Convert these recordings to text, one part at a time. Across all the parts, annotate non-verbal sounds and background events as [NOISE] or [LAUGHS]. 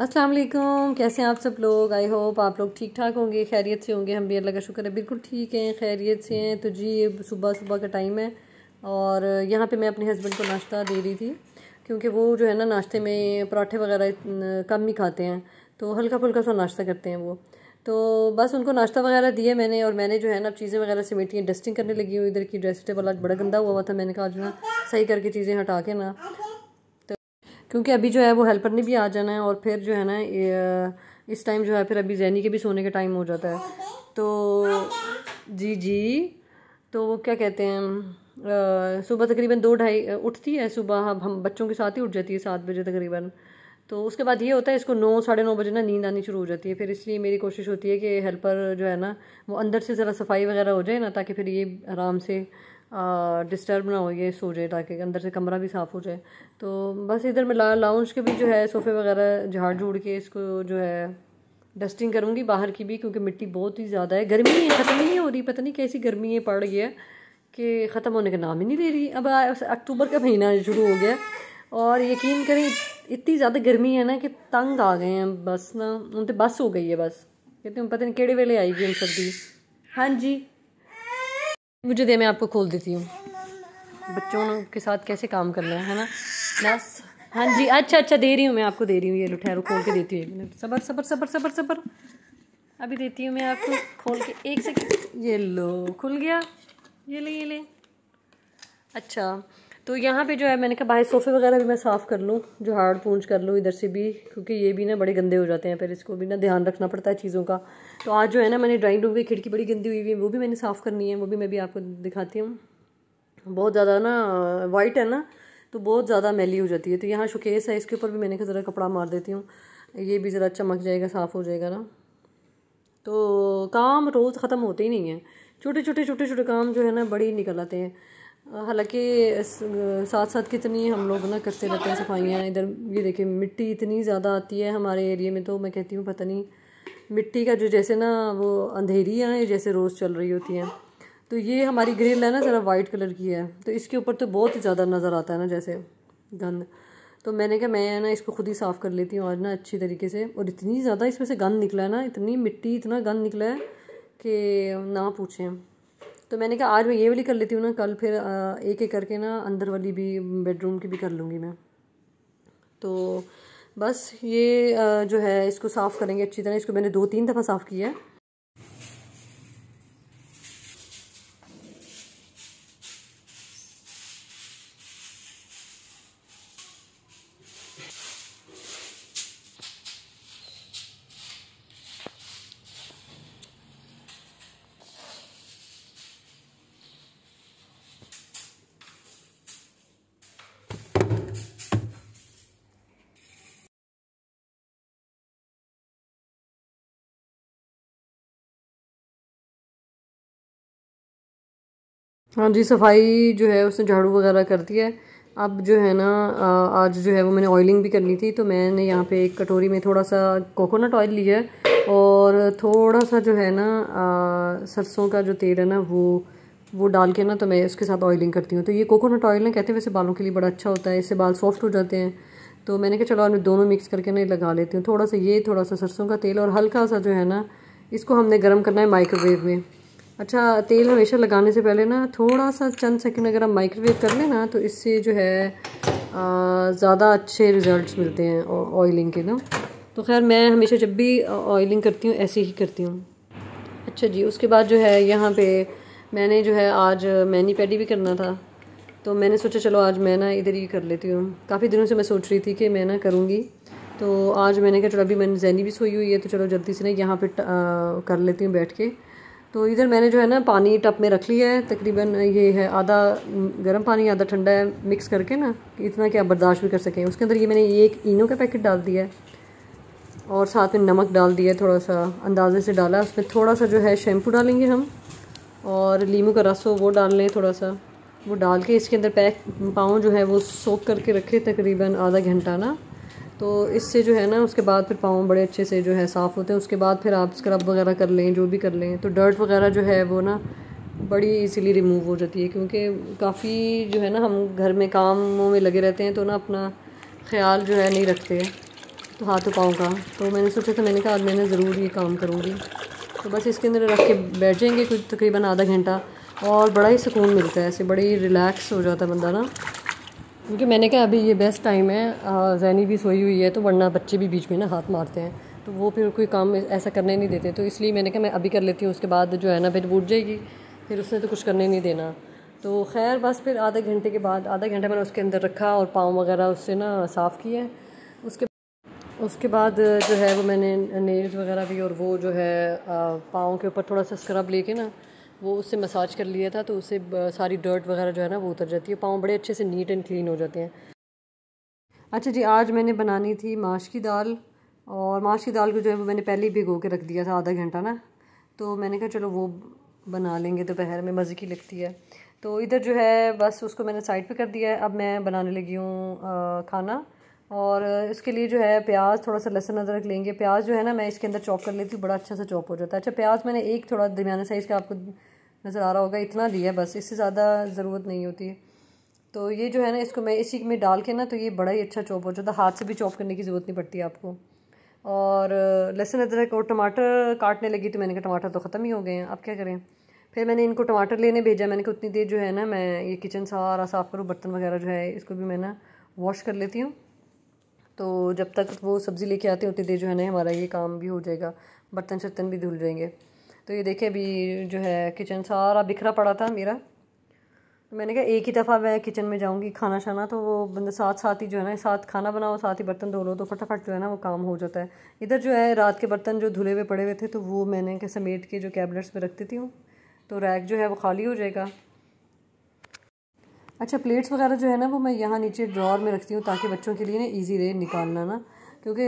अस्सलाम वालेकुम कैसे हैं आप सब लोग आई होप आप लोग ठीक ठाक होंगे खैरियत से होंगे हम भी अल्लाह का शुक्र है बिल्कुल ठीक हैं खैरियत से हैं तो जी ये सुबह सुबह का टाइम है और यहाँ पे मैं अपने हस्बैंड को नाश्ता दे रही थी क्योंकि वो जो है ना नाश्ते में पराठे वगैरह कम ही खाते हैं तो हल्का फुल्का सा नाश्ता करते हैं वो तो बस उनको नाश्ता वगैरह दिए मैंने और मैंने जो है ना चीज़ें वगैरह समेटी हैं डस्टिंग करने लगी हुई इधर की ड्रेसिंग टेबल आज बड़ा गंदा हुआ हुआ था मैंने कहा जो ना सही करके चीज़ें हटा के ना क्योंकि अभी जो है वो हेल्पर ने भी आ जाना है और फिर जो है ना इस टाइम जो है फिर अभी जैनी के भी सोने का टाइम हो जाता है तो जी जी तो वो क्या कहते हैं सुबह तकरीबन दो ढाई उठती है सुबह हम बच्चों के साथ ही उठ जाती है सात बजे तकरीबन तो उसके बाद ये होता है इसको नौ साढ़े नौ बजे ना नींद आनी शुरू हो जाती है फिर इसलिए मेरी कोशिश होती है कि हेल्पर जो है ना वो अंदर से ज़रा सफाई वगैरह हो जाए ना ताकि फिर ये आराम से डिस्टर्ब ना हो ये सो जाए ताकि अंदर से कमरा भी साफ़ हो जाए तो बस इधर मैं ला लाउंज के भी जो है सोफ़े वगैरह झाड़ झूड़ के इसको जो है डस्टिंग करूँगी बाहर की भी क्योंकि मिट्टी बहुत ही ज़्यादा है गर्मी है ख़त्म ही नहीं हो रही पता नहीं कैसी गर्मी है पड़ गया है कि ख़त्म होने का नाम ही नहीं ले रही अब अक्टूबर का महीना शुरू हो गया और यकीन करें इतनी ज़्यादा गर्मी है ना कि तंग आ गए हैं बस ना उन तो बस हो गई है बस कहते हैं पता नहीं कि वेले आएगी हम सर्दी हाँ जी मुझे दे मैं आपको खोल देती हूँ बच्चों [LAUGHS] के साथ कैसे काम करना है है ना बस हाँ जी अच्छा अच्छा दे रही हूँ मैं आपको दे रही हूँ ये लुठैरो खोल के देती हूँ एक मिनट सबर सबर सबर सबर सबर अभी देती हूँ मैं आपको खोल के एक सेकेंड ये लो खुल गया ये ले ये ले अच्छा तो यहाँ पे जो है मैंने कहा बाहर सोफ़े वगैरह भी मैं साफ़ कर लूँ जो हाड़ पूंछ कर लूँ इधर से भी क्योंकि ये भी ना बड़े गंदे हो जाते हैं फिर इसको भी ना ध्यान रखना पड़ता है चीज़ों का तो आज जो है ना मैंने ड्राइंग रूम की खिड़की बड़ी गंदी हुई हुई है वो भी मैंने साफ़ करनी है वो भी मैं भी आपको दिखाती हूँ बहुत ज़्यादा ना वाइट है ना तो बहुत ज़्यादा मैली हो जाती है तो यहाँ शोकेस है इसके ऊपर भी मैंने कहा ज़रा कपड़ा मार देती हूँ ये भी ज़रा चमक जाएगा साफ़ हो जाएगा ना तो काम रोज़ ख़त्म होते ही नहीं है छोटे छोटे छोटे छोटे काम जो है ना बड़े निकल आते हैं हालांकि साथ साथ कितनी हम लोग ना करते रहते हैं सफाइयाँ इधर ये देखिए मिट्टी इतनी ज़्यादा आती है हमारे एरिए में तो मैं कहती हूँ पता नहीं मिट्टी का जो जैसे ना वो अंधेरियाँ हैं जैसे रोज़ चल रही होती हैं तो ये हमारी ग्रिल है ना ज़रा वाइट कलर की है तो इसके ऊपर तो बहुत ही ज़्यादा नज़र आता है ना जैसे गंद तो मैंने कहा मैं ना इसको खुद ही साफ़ कर लेती हूँ आज ना अच्छी तरीके से और इतनी ज़्यादा इसमें से गंद निकला है ना इतनी मिट्टी इतना गंद निकला है कि ना पूछें तो मैंने कहा आज मैं ये वाली कर लेती हूँ ना कल फिर एक एक करके ना अंदर वाली भी बेडरूम की भी कर लूँगी मैं तो बस ये जो है इसको साफ़ करेंगे अच्छी तरह इसको मैंने दो तीन दफ़ा साफ़ किया है हाँ जी सफाई जो है उसने झाड़ू वगैरह कर दिया है अब जो है ना आज जो है वो मैंने ऑयलिंग भी करनी थी तो मैंने यहाँ पे एक कटोरी में थोड़ा सा कोकोनट ऑयल लिया है और थोड़ा सा जो है ना सरसों का जो तेल है ना वो वो डाल के ना तो मैं उसके साथ ऑयलिंग करती हूँ तो ये कोकोनट ऑयल ना कहते हैं वैसे बालों के लिए बड़ा अच्छा होता है इससे बाल सॉफ्ट हो जाते हैं तो मैंने कहा चलो मैं दोनों मिक्स करके ना लगा लेती हूँ थोड़ा सा ये थोड़ा सा सरसों का तेल और हल्का सा जो है ना इसको हमने गर्म करना है माइक्रोवेव में अच्छा तेल हमेशा लगाने से पहले ना थोड़ा सा चंद सेकंड अगर हम माइक्रोवेव कर लें ना तो इससे जो है ज़्यादा अच्छे रिज़ल्ट्स मिलते हैं ऑयलिंग के ना तो खैर मैं हमेशा जब भी ऑयलिंग करती हूँ ऐसे ही करती हूँ अच्छा जी उसके बाद जो है यहाँ पे मैंने जो है आज मैनी पैडी भी करना था तो मैंने सोचा चलो आज मैं ना इधर ही कर लेती हूँ काफ़ी दिनों से मैं सोच रही थी कि मैं ना करूँगी तो आज मैंने कहा चलो अभी मैंने जैनी भी सोई हुई है तो चलो जल्दी से ना यहाँ पर कर लेती हूँ बैठ के तो इधर मैंने जो है ना पानी टप में रख लिया है तकरीबन ये है आधा गर्म पानी आधा ठंडा है मिक्स करके ना इतना कि आप बर्दाश्त भी कर सकें उसके अंदर ये मैंने ये एक इनो का पैकेट डाल दिया है और साथ में नमक डाल दिया है थोड़ा सा अंदाजे से डाला उसमें थोड़ा सा जो है शैम्पू डालेंगे हम और लीमू का रस हो वो डाल लें थोड़ा सा वो डाल के इसके अंदर पैक पाँव जो है वो सोख करके रखे तकरीबन आधा घंटा ना तो इससे जो है ना उसके बाद फिर पाँव बड़े अच्छे से जो है साफ़ होते हैं उसके बाद फिर आप स्क्रब वगैरह कर लें जो भी कर लें तो डर्ट वगैरह जो है वो ना बड़ी इजीली रिमूव हो जाती है क्योंकि काफ़ी जो है ना हम घर में कामों में लगे रहते हैं तो ना अपना ख्याल जो है नहीं रखते तो हाथों पाँव का तो मैंने सोचा था मैंने कहा आज मैंने ज़रूर ये काम करूँगी तो बस इसके अंदर रख के बैठ जाएंगे कुछ तकरीबन आधा घंटा और बड़ा ही सुकून मिलता है ऐसे बड़ी रिलैक्स हो जाता है बंदा ना क्योंकि मैंने कहा अभी ये बेस्ट टाइम है जैनी भी सोई हुई है तो वरना बच्चे भी बीच में ना हाथ मारते हैं तो वो फिर कोई काम ऐसा करने नहीं देते तो इसलिए मैंने कहा मैं अभी कर लेती हूँ उसके बाद जो है ना फिर उठ जाएगी फिर उसने तो कुछ करने नहीं देना तो खैर बस फिर आधे घंटे के बाद आधा घंटा मैंने उसके अंदर रखा और पाँव वगैरह उससे ना साफ़ किया उसके उसके बाद जो है वो मैंने नेल्स वगैरह भी और वो जो है पाँव के ऊपर थोड़ा सा स्क्रब लेके ना वो उससे मसाज कर लिया था तो उससे सारी डर्ट वगैरह जो है ना वो उतर जाती है पाँव बड़े अच्छे से नीट एंड क्लीन हो जाते हैं अच्छा जी आज मैंने बनानी थी माश की दाल और माश की दाल को जो है वो मैंने पहले ही भिगो के रख दिया था आधा घंटा ना तो मैंने कहा चलो वो बना लेंगे दोपहर में मज़े की लगती है तो इधर जो है बस उसको मैंने साइड पे कर दिया है अब मैं बनाने लगी हूँ खाना और इसके लिए जो है प्याज थोड़ा सा लहसुन अदरक लेंगे प्याज जो है ना मैं इसके अंदर चॉप कर लेती हूँ बड़ा अच्छा सा चॉप हो जाता है अच्छा प्याज मैंने एक थोड़ा दरमियाना साइज़ का आपको नज़र आ रहा होगा इतना लिया बस इससे ज़्यादा ज़रूरत नहीं होती है तो ये जो है ना इसको मैं इसी में डाल के ना तो ये बड़ा ही अच्छा चॉप हो जाता है हाथ से भी चॉप करने की ज़रूरत नहीं पड़ती आपको और लहसुन अदरक और टमाटर काटने लगी तो मैंने कहा टमाटर तो ख़त्म ही हो गए हैं अब क्या करें फिर मैंने इनको टमाटर लेने भेजा मैंने कहा उतनी देर जो है ना मैं ये किचन सारा साफ़ करूँ बर्तन वगैरह जो है इसको भी मैं ना वॉश कर लेती हूँ तो जब तक वो सब्ज़ी लेके आते हैं उतनी देर जो है ना हमारा ये काम भी हो जाएगा बर्तन शर्तन भी धुल जाएंगे तो ये देखिए अभी जो है किचन सारा बिखरा पड़ा था मेरा तो मैंने कहा एक ही दफ़ा मैं किचन में जाऊँगी खाना शाना तो वो बंदा साथ साथ ही जो है ना साथ खाना बनाओ साथ ही बर्तन धो लो तो फटाफट जो है ना वो काम हो जाता है इधर जो है रात के बर्तन जो धुले हुए पड़े हुए थे तो वो मैंने क्या समेट के जो कैबिनेट्स में रखती थी हूँ तो रैक जो है वो खाली हो जाएगा अच्छा प्लेट्स वगैरह जो है ना वो मैं यहाँ नीचे ड्रॉर में रखती हूँ ताकि बच्चों के लिए ना ईजी रहे निकालना ना क्योंकि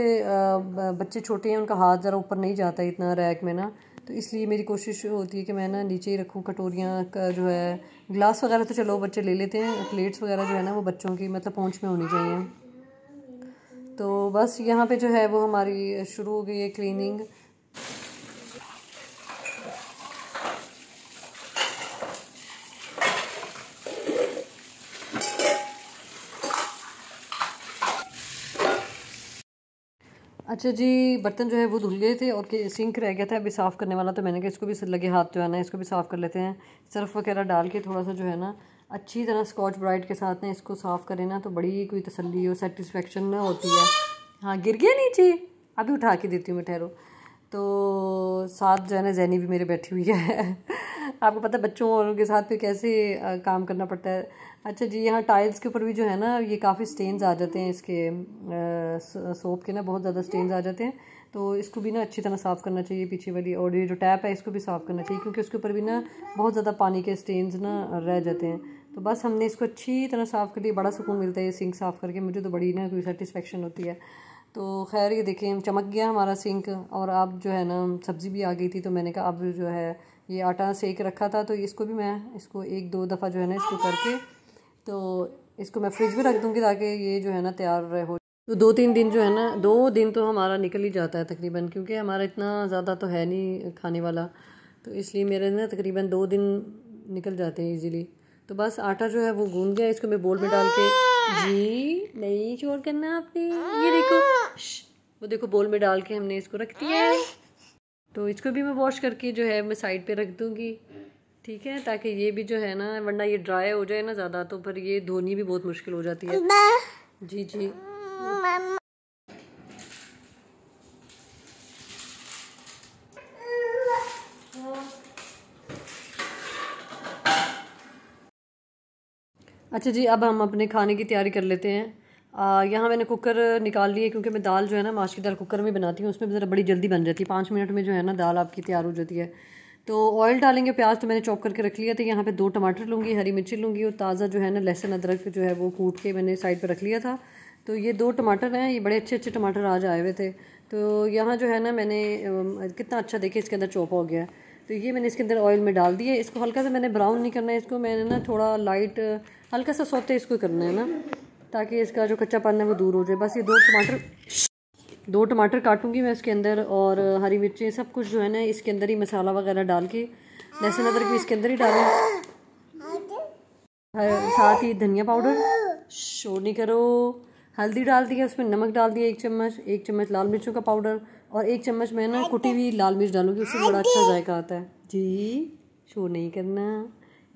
बच्चे छोटे हैं उनका हाथ ज़रा ऊपर नहीं जाता इतना रैक में ना तो इसलिए मेरी कोशिश होती है कि मैं ना नीचे ही रखूँ कटोरियाँ का जो है ग्लास वगैरह तो चलो बच्चे ले लेते हैं प्लेट्स वगैरह जो है ना वो बच्चों की मतलब पहुँच में होनी चाहिए तो बस यहाँ पे जो है वो हमारी शुरू हो गई है क्लीनिंग अच्छा जी बर्तन जो है वो धुल गए थे और सिंक रह गया था अभी साफ़ करने वाला तो मैंने कहा इसको भी लगे हाथ जो है ना इसको भी साफ़ कर लेते हैं सर्फ़ वगैरह डाल के थोड़ा सा जो है ना अच्छी तरह स्कॉच ब्राइट के साथ ना इसको साफ़ करें ना तो बड़ी कोई तसली और सेटिस्फेक्शन ना होती है हाँ गिर गया नीचे अभी उठा के देती हूँ मैं ठहरो तो साथ जो है ना जैनी भी मेरे बैठी हुई है आपको पता है बच्चों और के साथ कैसे काम करना पड़ता है अच्छा जी यहाँ टाइल्स के ऊपर भी जो है ना ये काफ़ी स्टेन्स आ जाते हैं इसके सोप के ना बहुत ज़्यादा स्टेन्स आ जाते हैं तो इसको भी ना अच्छी तरह साफ़ करना चाहिए पीछे वाली और ये जो टैप है इसको भी साफ़ करना चाहिए क्योंकि उसके ऊपर भी ना बहुत ज़्यादा पानी के स्टेन्स ना रह जाते हैं तो बस हमने इसको अच्छी तरह साफ़ कर लिया बड़ा सुकून मिलता है ये सिंक साफ़ करके मुझे तो बड़ी ना कोई सेटिस्फेक्शन होती है तो खैर ये देखें चमक गया हमारा सिंक और अब जो है ना सब्ज़ी भी आ गई थी तो मैंने कहा अब जो है ये आटा सेक रखा था तो इसको भी मैं इसको एक दो दफ़ा जो है ना इसको करके तो इसको मैं फ्रिज में रख दूँगी ताकि ये जो है ना तैयार हो तो दो तीन दिन जो है ना दो दिन तो हमारा निकल ही जाता है तकरीबन क्योंकि हमारा इतना ज़्यादा तो है नहीं खाने वाला तो इसलिए मेरे ना तकरीबन दो दिन निकल जाते हैं इजीली तो बस आटा जो है वो गूंद गया इसको मैं बोल में डाल के जी नहीं शोर करना आपने ये देखो वो देखो बोल में डाल के हमने इसको रख दिया है तो इसको भी मैं वॉश करके जो है मैं साइड पे रख दूँगी ठीक है ताकि ये भी जो है ना वरना ये ड्राई हो जाए ना ज़्यादा तो फिर ये धोनी भी बहुत मुश्किल हो जाती है जी जी अच्छा जी अब हम अपने खाने की तैयारी कर लेते हैं यहाँ मैंने कुकर निकाल लिया क्योंकि मैं दाल जो है ना माश की दाल कुकर में बनाती हूँ उसमें ज़रा बड़ी जल्दी बन जाती है पाँच मिनट में जो है ना दाल आपकी तैयार हो जाती है तो ऑयल डालेंगे प्याज तो मैंने चॉप करके रख लिया था यहाँ पे दो टमाटर लूँगी हरी मिर्ची लूँगी और ताज़ा जो है ना लहसुन अदरक जो है वो कूट के मैंने साइड पर रख लिया था तो ये दो टमाटर हैं ये बड़े अच्छे अच्छे टमाटर आज आए हुए थे तो यहाँ जो है ना मैंने कितना अच्छा देखे इसके अंदर चॉप हो गया है तो ये मैंने इसके अंदर ऑयल में डाल दिया इसको हल्का सा मैंने ब्राउन नहीं करना है इसको मैंने ना थोड़ा लाइट हल्का सा सोते इसको करना है ना ताकि इसका जो कच्चा कच्चापन है वो दूर हो जाए बस ये दो टमाटर दो टमाटर काटूंगी मैं इसके अंदर और हरी मिर्चें सब कुछ जो है ना इसके अंदर ही मसाला वगैरह डाल के लहसुन अदरक भी इसके अंदर ही डालें साथ ही धनिया पाउडर शोर नहीं करो हल्दी डाल दी है उसमें नमक डाल दिया एक चम्मच एक चम्मच लाल मिर्चों का पाउडर और एक चम्मच मैं ना कुटी हुई लाल मिर्च डालूंगी उससे बड़ा अच्छा जायका आता है जी शोर नहीं करना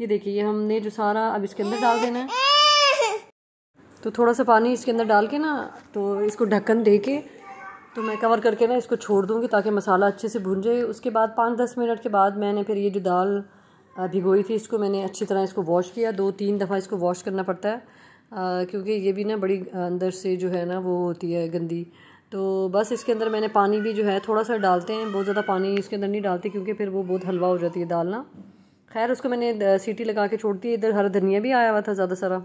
ये देखिए हमने जो सारा अब इसके अंदर डाल देना है तो थोड़ा सा पानी इसके अंदर डाल के ना तो इसको ढक्कन दे के तो मैं कवर करके ना इसको छोड़ दूँगी ताकि मसाला अच्छे से भून जाए उसके बाद पाँच दस मिनट के बाद मैंने फिर ये जो दाल भिगोई थी इसको मैंने अच्छी तरह इसको वॉश किया दो तीन दफ़ा इसको वॉश करना पड़ता है आ, क्योंकि ये भी ना बड़ी अंदर से जो है ना वो होती है गंदी तो बस इसके अंदर मैंने पानी भी जो है थोड़ा सा डालते हैं बहुत ज़्यादा पानी इसके अंदर नहीं डालते क्योंकि फिर वो बहुत हलवा हो जाती है दाल ना खैर उसको मैंने सीटी लगा के छोड़ दी इधर हरा धनिया भी आया हुआ था ज़्यादा सारा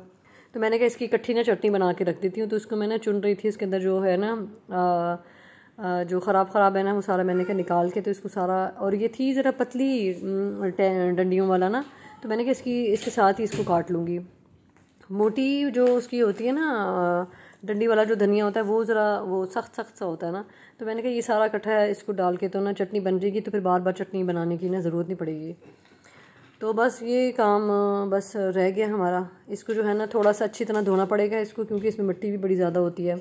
तो मैंने कहा इसकी इकट्ठी ना चटनी बना के रख देती हूँ तो उसको मैं ना चुन रही थी इसके अंदर जो है ना जो ख़राब ख़राब है ना वो सारा मैंने कहा निकाल के तो इसको सारा और ये थी ज़रा पतली डंडियों वाला ना तो मैंने कहा इसकी इसके साथ ही इसको काट लूँगी मोटी जो उसकी होती है ना डंडी वाला जो धनिया होता है वो ज़रा वो सख्त सख्त सा होता है ना तो मैंने कहा ये सारा इकट्ठा है इसको डाल के तो ना चटनी बन जाएगी तो फिर बार बार चटनी बनाने की ना ज़रूरत नहीं पड़ेगी तो बस ये काम बस रह गया हमारा इसको जो है ना थोड़ा सा अच्छी तरह धोना पड़ेगा इसको क्योंकि इसमें मिट्टी भी बड़ी ज़्यादा होती है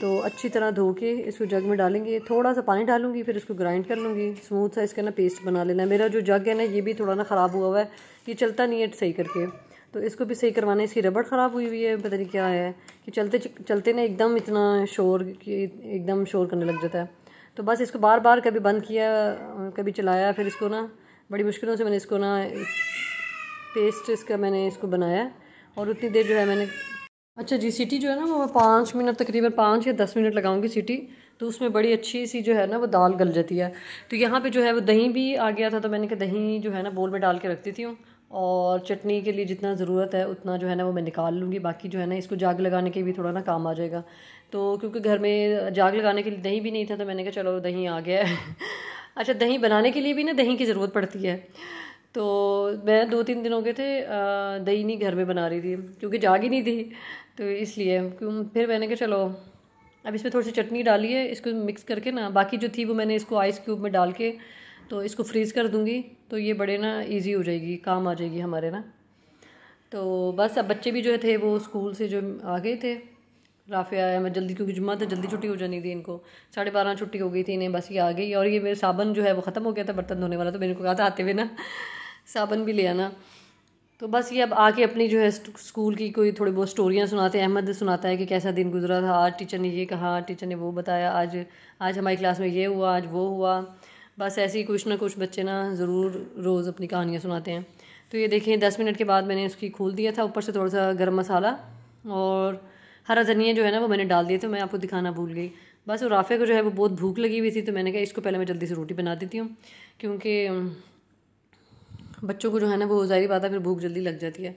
तो अच्छी तरह धो के इसको जग में डालेंगे थोड़ा सा पानी डालूंगी फिर इसको ग्राइंड कर लूँगी स्मूथ सा इसका ना पेस्ट बना लेना है मेरा जो जग है ना ये भी थोड़ा ना ख़राब हुआ हुआ है ये चलता नहीं है सही करके तो इसको भी सही करवाना है इसकी रबड़ ख़राब हुई हुई है पता नहीं क्या है कि चलते चलते ना एकदम इतना शोर कि एकदम शोर करने लग जाता है तो बस इसको बार बार कभी बंद किया कभी चलाया फिर इसको ना बड़ी मुश्किलों से मैंने इसको ना पेस्ट इसका मैंने इसको बनाया और उतनी देर जो है मैंने अच्छा जी सीटी जो है ना वो मैं पाँच मिनट तकरीबन पाँच या दस मिनट लगाऊंगी सीटी तो उसमें बड़ी अच्छी सी जो है ना वो दाल गल जाती है तो यहाँ पे जो है वो दही भी आ गया था तो मैंने कहा दही जो है ना बोल में डाल के रखती थी हूँ और चटनी के लिए जितना ज़रूरत है उतना जो है ना वो मैं निकाल लूँगी बाकी जो है ना इसको जाग लगाने के भी थोड़ा ना काम आ जाएगा तो क्योंकि घर में जाग लगाने के लिए दही भी नहीं था तो मैंने कहा चलो दही आ गया है अच्छा दही बनाने के लिए भी ना दही की ज़रूरत पड़ती है तो मैं दो तीन दिन हो गए थे दही नहीं घर में बना रही थी क्योंकि जाग ही नहीं थी तो इसलिए क्यों फिर मैंने कहा चलो अब इसमें थोड़ी सी चटनी डाली है इसको मिक्स करके ना बाकी जो थी वो मैंने इसको आइस क्यूब में डाल के तो इसको फ्रीज़ कर दूँगी तो ये बड़े ना इजी हो जाएगी काम आ जाएगी हमारे ना तो बस अब बच्चे भी जो थे वो स्कूल से जो आ गए थे राफिया आया मैं जल्दी क्योंकि जुम्मा था जल्दी छुट्टी हो जानी थी इनको साढ़े बारह छुट्टी हो गई थी इन्हें बस ये आ गई और ये मेरे साबन जो है वो ख़त्म हो गया था बर्तन धोने वाला तो मैंने इनको कहा था आते हुए ना साबन भी ले आना तो बस ये अब आके अपनी जो है स्कूल की कोई थोड़ी बहुत स्टोरियाँ सुनाते हैं अहमद सुनाता है कि कैसा दिन गुजरा था आज टीचर ने ये कहा टीचर ने वो बताया आज आज हमारी क्लास में ये हुआ आज वो हुआ बस ऐसे ही कुछ ना कुछ बच्चे ना ज़रूर रोज़ अपनी कहानियाँ सुनाते हैं तो ये देखें दस मिनट के बाद मैंने उसकी खोल दिया था ऊपर से थोड़ा सा गर्म मसाला और हरा धनिया जो है ना वो मैंने डाल दिए थे मैं आपको दिखाना भूल गई बस और राफे को जो है वो बहुत भूख लगी हुई थी तो मैंने कहा इसको पहले मैं जल्दी से रोटी बना देती हूँ क्योंकि बच्चों को जो है ना वो ज़ाहिर बात है फिर भूख जल्दी लग जाती है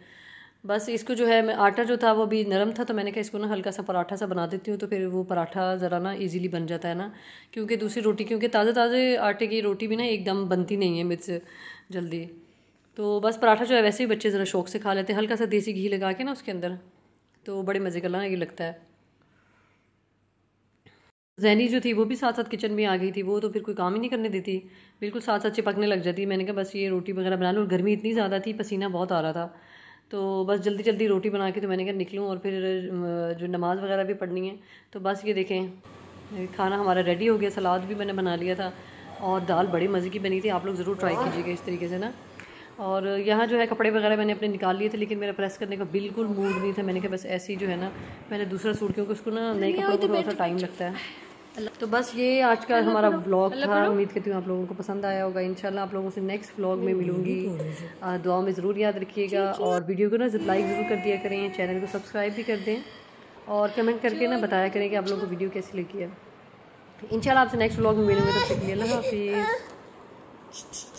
बस इसको जो है मैं आटा जो था वो अभी नरम था तो मैंने कहा इसको ना हल्का सा पराठा सा बना देती हूँ तो फिर वो पराठा ज़रा ना इजीली बन जाता है ना क्योंकि दूसरी रोटी क्योंकि ताज़े ताज़े आटे की रोटी भी ना एकदम बनती नहीं है मिर्च जल्दी तो बस पराठा जो है वैसे ही बच्चे ज़रा शौक से खा लेते हैं हल्का सा देसी घी लगा के ना उसके अंदर तो बड़े मज़े का लाना ये लगता है जहनी जो थी वो भी साथ साथ किचन में आ गई थी वो तो फिर कोई काम ही नहीं करने देती बिल्कुल साथ साथ चिपकने लग जाती मैंने कहा बस ये रोटी वगैरह बना लूँ गर्मी इतनी ज़्यादा थी पसीना बहुत आ रहा था तो बस जल्दी जल्दी रोटी बना के तो मैंने कहा निकलूँ और फिर जो नमाज़ वगैरह भी पढ़नी है तो बस ये देखें खाना हमारा रेडी हो गया सलाद भी मैंने बना लिया था और दाल बड़े मज़े की बनी थी आप लोग ज़रूर ट्राई कीजिएगा इस तरीके से ना और यहाँ जो है कपड़े वगैरह मैंने अपने निकाल लिए थे लेकिन मेरा प्रेस करने का बिल्कुल मूड नहीं था मैंने कहा बस ऐसे ही जो है ना मैंने दूसरा सूट क्योंकि उसको ना नए कपड़ों को थोड़ा सा टाइम लगता है तो बस ये आज का हमारा ब्लॉग था उम्मीद करती हूँ आप लोगों को पसंद आया होगा इंशाल्लाह आप लोगों से नेक्स्ट ब्लॉग में मिलूंगी दुआ में ज़रूर याद रखिएगा और वीडियो को ना लाइक ज़रूर कर दिया करें चैनल को सब्सक्राइब भी कर दें और कमेंट करके ना बताया करें कि आप लोगों को वीडियो कैसी लगी है इनशाला आपसे नेक्स्ट ब्लॉग में मिलूंगी तब तक लिए हाफिज़ [LAUGHS]